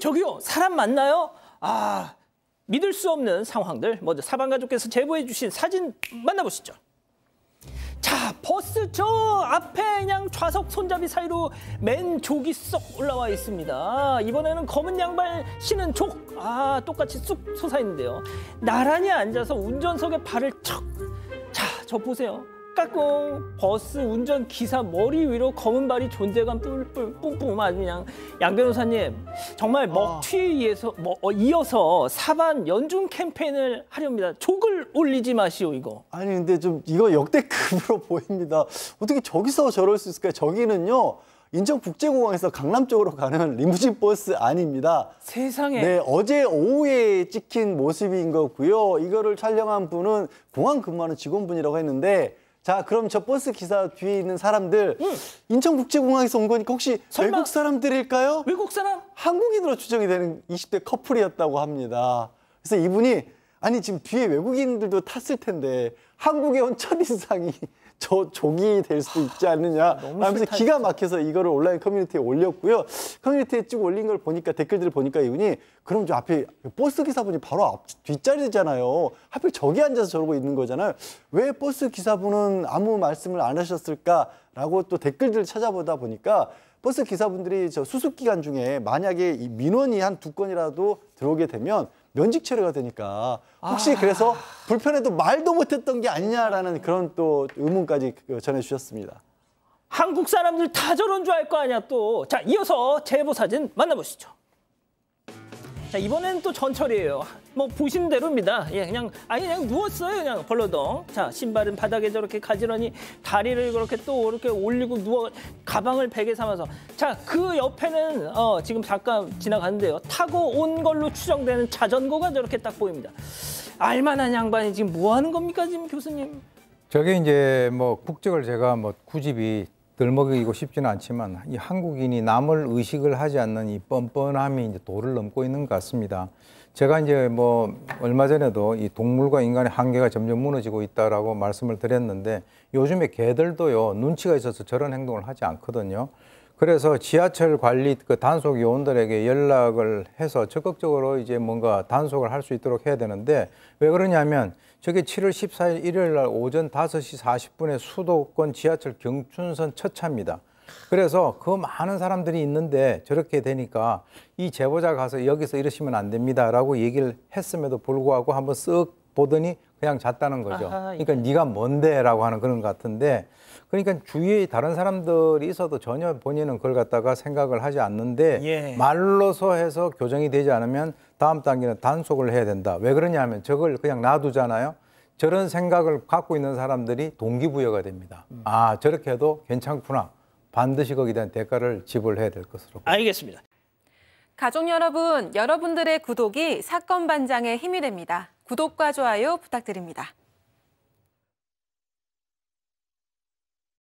저기요 사람 맞나요? 아 믿을 수 없는 상황들 먼저 사방가족께서 제보해 주신 사진 만나보시죠. 자 버스 저 앞에 그냥 좌석 손잡이 사이로 맨 족이 쏙 올라와 있습니다. 이번에는 검은 양발 신은 족. 아 똑같이 쑥 솟아있는데요. 나란히 앉아서 운전석에 발을 척. 자저 보세요. 깎고 버스 운전 기사 머리 위로 검은 발이 존재감 뿔뿔 뿜뿜 아주 그냥 양 변호사님 정말 아. 먹튀에서 뭐, 어, 이어서 사반 연중 캠페인을 하렵니다. 족을 올리지 마시오 이거. 아니 근데 좀 이거 역대급으로 보입니다. 어떻게 저기서 저럴 수 있을까요? 저기는요. 인천국제공항에서 강남 쪽으로 가는 리무진 버스 아닙니다. 세상에. 네, 어제 오후에 찍힌 모습인 거고요. 이거를 촬영한 분은 공항 근무하는 직원분이라고 했는데 자 그럼 저 버스 기사 뒤에 있는 사람들 응. 인천국제공항에서 온 거니까 혹시 설마... 외국 사람들일까요? 외국 사람? 한국인으로 추정이 되는 20대 커플이었다고 합니다. 그래서 이분이 아니 지금 뒤에 외국인들도 탔을 텐데 한국에 온 첫인상이 저 종이 될 수도 있지 않느냐 아, 하면서 기가 막혀서 이거를 온라인 커뮤니티에 올렸고요. 커뮤니티에 쭉 올린 걸 보니까 댓글들을 보니까 이분이 그럼 저 앞에 버스 기사분이 바로 앞 뒷자리잖아요. 하필 저기 앉아서 저러고 있는 거잖아요. 왜 버스 기사분은 아무 말씀을 안 하셨을까라고 또 댓글들을 찾아보다 보니까 버스 기사분들이 저 수습 기간 중에 만약에 이 민원이 한 두 건이라도 들어오게 되면 면직 체류가 되니까 혹시 아... 그래서 불편해도 말도 못했던 게 아니냐라는 그런 또 의문까지 그 전해주셨습니다. 한국 사람들 다 저런 줄 알 거 아니야 또. 자 이어서 제보 사진 만나보시죠. 자, 이번엔 또 전철이에요. 뭐 보신 대로입니다. 예, 그냥 아니 그냥 누웠어요. 그냥 벌러덩. 자, 신발은 바닥에 저렇게 가지런히 다리를 그렇게 또 이렇게 올리고 누워 가방을 베개 삼아서. 자, 그 옆에는 어, 지금 잠깐 지나가는데요. 타고 온 걸로 추정되는 자전거가 저렇게 딱 보입니다. 알만한 양반이 지금 뭐 하는 겁니까, 지금 교수님? 저게 이제 뭐 국적을 제가 뭐 굳이 들 먹이고 싶지는 않지만 이 한국인이 남을 의식을 하지 않는 이 뻔뻔함이 이제 도를 넘고 있는 것 같습니다. 제가 이제 뭐 얼마 전에도 이 동물과 인간의 한계가 점점 무너지고 있다라고 말씀을 드렸는데 요즘에 개들도요 눈치가 있어서 저런 행동을 하지 않거든요. 그래서 지하철 관리 그 단속 요원들에게 연락을 해서 적극적으로 이제 뭔가 단속을 할 수 있도록 해야 되는데 왜 그러냐면 저게 7월 14일 일요일 날 오전 5시 40분에 수도권 지하철 경춘선 첫 차입니다. 그래서 그 많은 사람들이 있는데 저렇게 되니까 이 제보자 가서 여기서 이러시면 안 됩니다라고 얘기를 했음에도 불구하고 한번 쓱 보더니 그냥 잤다는 거죠. 아하, 예. 그러니까 네가 뭔데라고 하는 그런 것 같은데 그러니까 주위에 다른 사람들이 있어도 전혀 본인은 그걸 갖다가 생각을 하지 않는데 예. 말로서 해서 교정이 되지 않으면 다음 단계는 단속을 해야 된다. 왜 그러냐 하면 저걸 그냥 놔두잖아요. 저런 생각을 갖고 있는 사람들이 동기부여가 됩니다. 음. 아 저렇게 해도 괜찮구나. 반드시 거기에 대한 대가를 지불해야 될 것으로. 알겠습니다. 가족 여러분, 여러분들의 구독이 사건 반장의 힘이 됩니다. 구독과 좋아요 부탁드립니다.